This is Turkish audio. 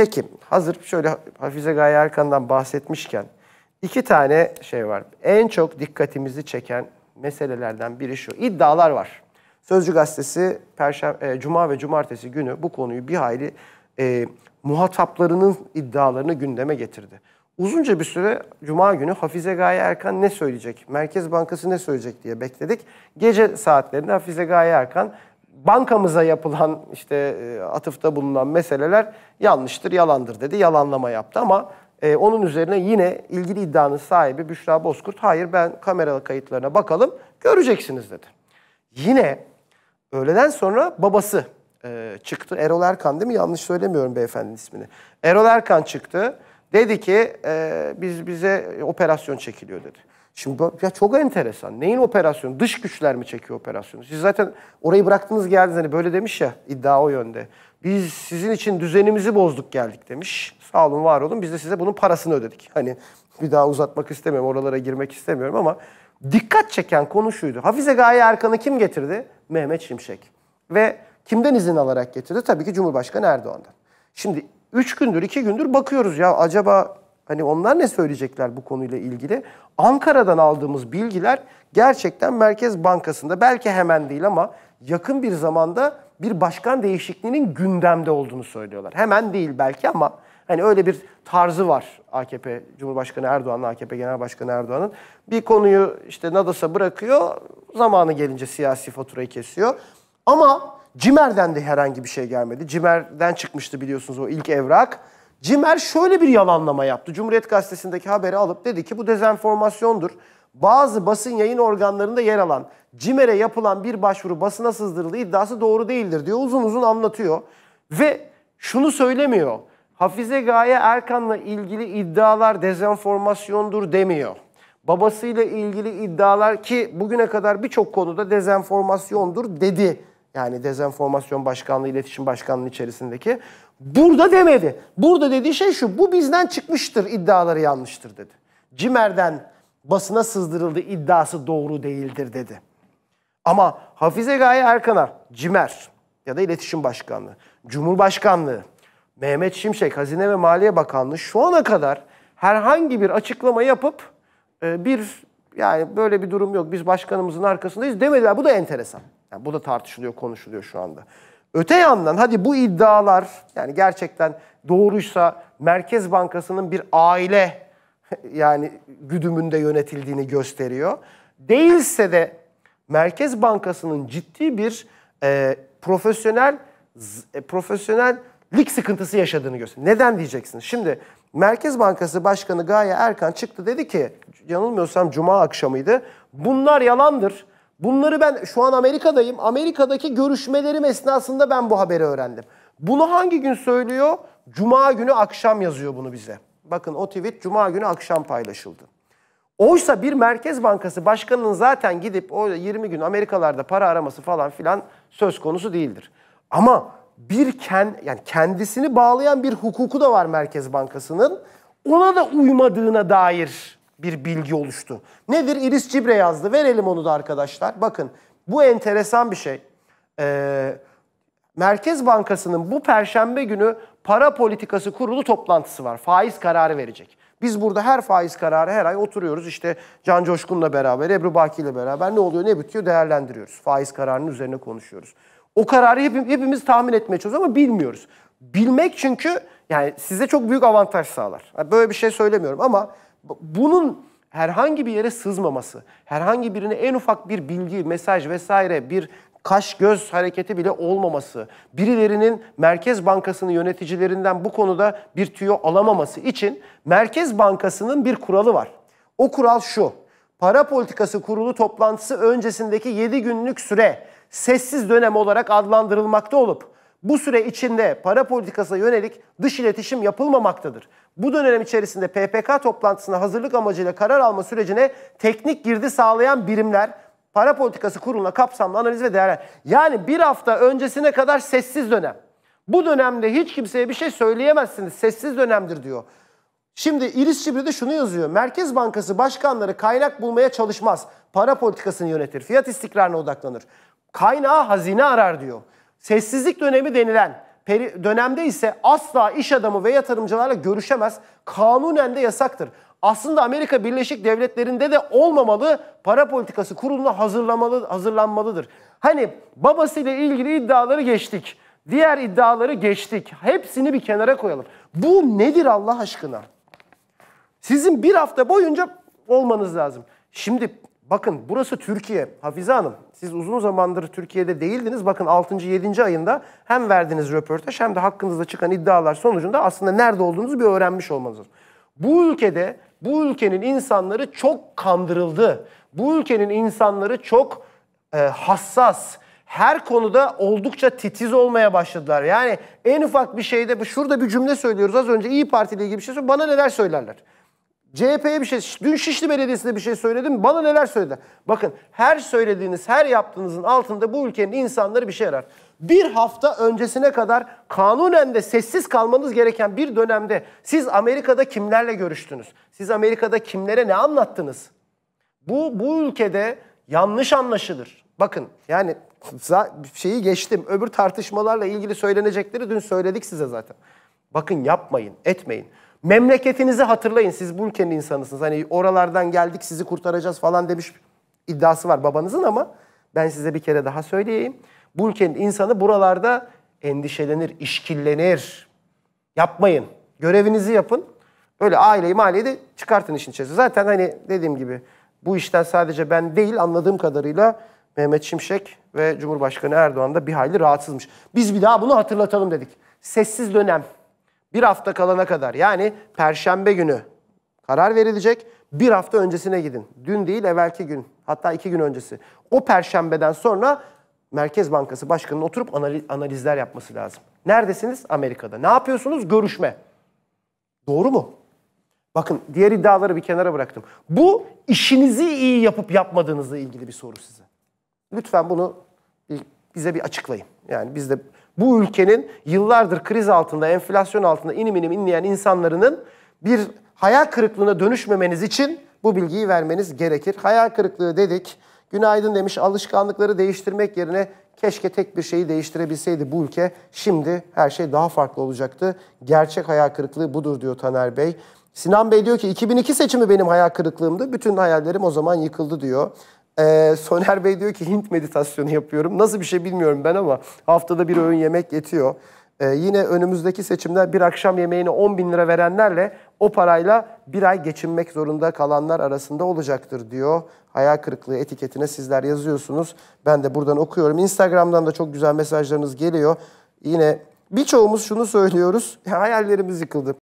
Peki hazır şöyle Hafize Gaye Erkan'dan bahsetmişken iki tane şey var. En çok dikkatimizi çeken meselelerden biri şu. İddialar var. Sözcü gazetesi Perşembe, Cuma ve Cumartesi günü bu konuyu bir hayli e, muhataplarının iddialarını gündeme getirdi. Uzunca bir süre Cuma günü Hafize Gaye Erkan ne söyleyecek, Merkez Bankası ne söyleyecek diye bekledik. Gece saatlerinde Hafize Gaye Erkan bankamıza yapılan işte e, atıfta bulunan meseleler yanlıştır, yalandır dedi. Yalanlama yaptı ama e, onun üzerine yine ilgili iddianın sahibi Büşra Bozkurt hayır ben kamera kayıtlarına bakalım göreceksiniz dedi. Yine öğleden sonra babası e, çıktı. Erol Erkan değil mi? Yanlış söylemiyorum beyefendinin ismini. Erol Erkan çıktı. Dedi ki e, biz bize operasyon çekiliyor dedi. Şimdi bu, ya çok enteresan. Neyin operasyonu? Dış güçler mi çekiyor operasyonu? Siz zaten orayı bıraktınız geldiniz hani böyle demiş ya iddia o yönde. Biz sizin için düzenimizi bozduk geldik demiş. Sağ olun var olun biz de size bunun parasını ödedik. Hani bir daha uzatmak istemiyorum oralara girmek istemiyorum ama dikkat çeken konu şuydu. Hafize Gaye Erkan'ı kim getirdi? Mehmet Şimşek. Ve kimden izin alarak getirdi? Tabii ki Cumhurbaşkanı Erdoğan'dan. Şimdi üç gündür iki gündür bakıyoruz ya acaba Hani onlar ne söyleyecekler bu konuyla ilgili? Ankara'dan aldığımız bilgiler gerçekten Merkez Bankası'nda belki hemen değil ama yakın bir zamanda bir başkan değişikliğinin gündemde olduğunu söylüyorlar. Hemen değil belki ama hani öyle bir tarzı var AKP Cumhurbaşkanı Erdoğan'la AKP Genel Başkanı Erdoğan'ın. Bir konuyu işte Nadas'a bırakıyor, zamanı gelince siyasi faturayı kesiyor. Ama Cimer'den de herhangi bir şey gelmedi. Cimer'den çıkmıştı biliyorsunuz o ilk evrak. Cimer şöyle bir yalanlama yaptı. Cumhuriyet Gazetesi'ndeki haberi alıp dedi ki bu dezenformasyondur. Bazı basın yayın organlarında yer alan Cimer'e yapılan bir başvuru basına sızdırıldı. iddiası doğru değildir diyor. Uzun uzun anlatıyor. Ve şunu söylemiyor. Hafize Gaye Erkan'la ilgili iddialar dezenformasyondur demiyor. Babasıyla ilgili iddialar ki bugüne kadar birçok konuda dezenformasyondur dedi. Yani dezenformasyon başkanlığı, iletişim başkanlığı içerisindeki. Burada demedi. Burada dediği şey şu. Bu bizden çıkmıştır iddiaları yanlıştır dedi. Cimer'den basına sızdırıldı iddiası doğru değildir dedi. Ama Hafize Gaye Erkan'a Cimer ya da iletişim Başkanlığı, Cumhurbaşkanlığı, Mehmet Şimşek Hazine ve Maliye Bakanlığı şu ana kadar herhangi bir açıklama yapıp e, bir yani böyle bir durum yok biz başkanımızın arkasındayız demediler. Bu da enteresan. Yani bu da tartışılıyor, konuşuluyor şu anda. Öte yandan hadi bu iddialar yani gerçekten doğruysa Merkez Bankası'nın bir aile yani güdümünde yönetildiğini gösteriyor. Değilse de Merkez Bankası'nın ciddi bir e, profesyonel e, profesyonel sıkıntısı yaşadığını gösteriyor. Neden diyeceksiniz? Şimdi Merkez Bankası Başkanı Gaye Erkan çıktı dedi ki yanılmıyorsam cuma akşamıydı. Bunlar yalandır. Bunları ben şu an Amerika'dayım. Amerika'daki görüşmelerim esnasında ben bu haberi öğrendim. Bunu hangi gün söylüyor? Cuma günü akşam yazıyor bunu bize. Bakın o tweet cuma günü akşam paylaşıldı. Oysa bir merkez bankası başkanının zaten gidip o 20 gün Amerikalarda para araması falan filan söz konusu değildir. Ama bir ken, yani kendisini bağlayan bir hukuku da var Merkez Bankası'nın. Ona da uymadığına dair bir bilgi oluştu. Nedir? Iris Cibre yazdı. Verelim onu da arkadaşlar. Bakın bu enteresan bir şey. Ee, Merkez Bankası'nın bu perşembe günü para politikası kurulu toplantısı var. Faiz kararı verecek. Biz burada her faiz kararı her ay oturuyoruz. İşte Can Coşkun'la beraber, Ebru Baki'yle beraber ne oluyor ne bitiyor değerlendiriyoruz. Faiz kararının üzerine konuşuyoruz. O kararı hep, hepimiz tahmin etmeye çalışıyoruz ama bilmiyoruz. Bilmek çünkü yani size çok büyük avantaj sağlar. böyle bir şey söylemiyorum ama bunun herhangi bir yere sızmaması, herhangi birine en ufak bir bilgi, mesaj vesaire bir kaş göz hareketi bile olmaması, birilerinin Merkez Bankası'nın yöneticilerinden bu konuda bir tüyo alamaması için Merkez Bankası'nın bir kuralı var. O kural şu. Para Politikası Kurulu toplantısı öncesindeki 7 günlük süre sessiz dönem olarak adlandırılmakta olup bu süre içinde para politikasına yönelik dış iletişim yapılmamaktadır. Bu dönem içerisinde PPK toplantısına hazırlık amacıyla karar alma sürecine teknik girdi sağlayan birimler para politikası kuruluna kapsamlı analiz ve değerler. Yani bir hafta öncesine kadar sessiz dönem. Bu dönemde hiç kimseye bir şey söyleyemezsiniz. Sessiz dönemdir diyor. Şimdi İris Çibri de şunu yazıyor. Merkez Bankası başkanları kaynak bulmaya çalışmaz. Para politikasını yönetir. Fiyat istikrarına odaklanır. Kaynağı hazine arar diyor. Sessizlik dönemi denilen dönemde ise asla iş adamı ve yatırımcılarla görüşemez. Kanunen de yasaktır. Aslında Amerika Birleşik Devletleri'nde de olmamalı para politikası kuruluna hazırlamalı, hazırlanmalıdır. Hani babasıyla ilgili iddiaları geçtik. Diğer iddiaları geçtik. Hepsini bir kenara koyalım. Bu nedir Allah aşkına? Sizin bir hafta boyunca olmanız lazım. Şimdi Bakın burası Türkiye. Hafize Hanım siz uzun zamandır Türkiye'de değildiniz. Bakın 6. 7. ayında hem verdiğiniz röportaj hem de hakkınızda çıkan iddialar sonucunda aslında nerede olduğunuzu bir öğrenmiş olmanız lazım. Bu ülkede bu ülkenin insanları çok kandırıldı. Bu ülkenin insanları çok e, hassas. Her konuda oldukça titiz olmaya başladılar. Yani en ufak bir şeyde şurada bir cümle söylüyoruz az önce İyi Parti ile ilgili bir şey söylüyor. Bana neler söylerler. CHP'ye bir şey, dün Şişli Belediyesi'ne bir şey söyledim, bana neler söylediler. Bakın her söylediğiniz, her yaptığınızın altında bu ülkenin insanları bir şey arar. Bir hafta öncesine kadar kanunen de sessiz kalmanız gereken bir dönemde siz Amerika'da kimlerle görüştünüz? Siz Amerika'da kimlere ne anlattınız? Bu, bu ülkede yanlış anlaşılır. Bakın yani şeyi geçtim. Öbür tartışmalarla ilgili söylenecekleri dün söyledik size zaten. Bakın yapmayın, etmeyin. Memleketinizi hatırlayın. Siz bu ülkenin insanısınız. Hani oralardan geldik sizi kurtaracağız falan demiş iddiası var babanızın ama ben size bir kere daha söyleyeyim. Bu ülkenin insanı buralarda endişelenir, işkillenir. Yapmayın. Görevinizi yapın. Öyle aileyi maliyeyi de çıkartın işin içerisinde. Zaten hani dediğim gibi bu işten sadece ben değil anladığım kadarıyla Mehmet Şimşek ve Cumhurbaşkanı Erdoğan da bir hayli rahatsızmış. Biz bir daha bunu hatırlatalım dedik. Sessiz dönem. Bir hafta kalana kadar yani perşembe günü karar verilecek. Bir hafta öncesine gidin. Dün değil evvelki gün hatta iki gün öncesi. O perşembeden sonra Merkez Bankası Başkanı'nın oturup analizler yapması lazım. Neredesiniz? Amerika'da. Ne yapıyorsunuz? Görüşme. Doğru mu? Bakın diğer iddiaları bir kenara bıraktım. Bu işinizi iyi yapıp yapmadığınızla ilgili bir soru size. Lütfen bunu bize bir açıklayın. Yani biz de bu ülkenin yıllardır kriz altında, enflasyon altında inim inim inleyen insanların bir hayal kırıklığına dönüşmemeniz için bu bilgiyi vermeniz gerekir. Hayal kırıklığı dedik. Günaydın demiş alışkanlıkları değiştirmek yerine keşke tek bir şeyi değiştirebilseydi bu ülke. Şimdi her şey daha farklı olacaktı. Gerçek hayal kırıklığı budur diyor Taner Bey. Sinan Bey diyor ki 2002 seçimi benim hayal kırıklığımdı. Bütün hayallerim o zaman yıkıldı diyor. Ee, Soner Bey diyor ki Hint meditasyonu yapıyorum. Nasıl bir şey bilmiyorum ben ama haftada bir öğün yemek yetiyor. Ee, yine önümüzdeki seçimde bir akşam yemeğini 10 bin lira verenlerle o parayla bir ay geçinmek zorunda kalanlar arasında olacaktır diyor. Hayal kırıklığı etiketine sizler yazıyorsunuz. Ben de buradan okuyorum. Instagram'dan da çok güzel mesajlarınız geliyor. Yine birçoğumuz şunu söylüyoruz. Hayallerimiz yıkıldı.